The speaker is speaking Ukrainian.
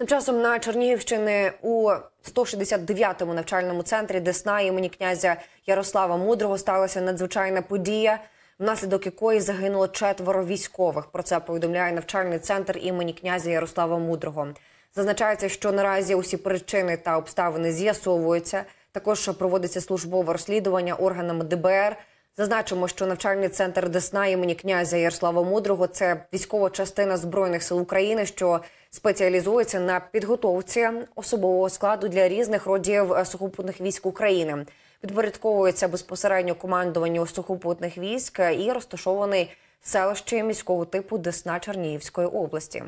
Тим часом на Чернігівщини у 169-му навчальному центрі Десна імені князя Ярослава Мудрого сталася надзвичайна подія, внаслідок якої загинуло четверо військових. Про це повідомляє навчальний центр імені князя Ярослава Мудрого. Зазначається, що наразі усі причини та обставини з'ясовуються. Також проводиться службове розслідування органами ДБР Зазначимо, що навчальний центр Десна імені князя Ярослава Мудрого це військова частина збройних сил України, що спеціалізується на підготовці особового складу для різних родів сухопутних військ України. Підпорядковується безпосередньо командуванню сухопутних військ і розташований в селищі міського типу Десна Чернігівської області.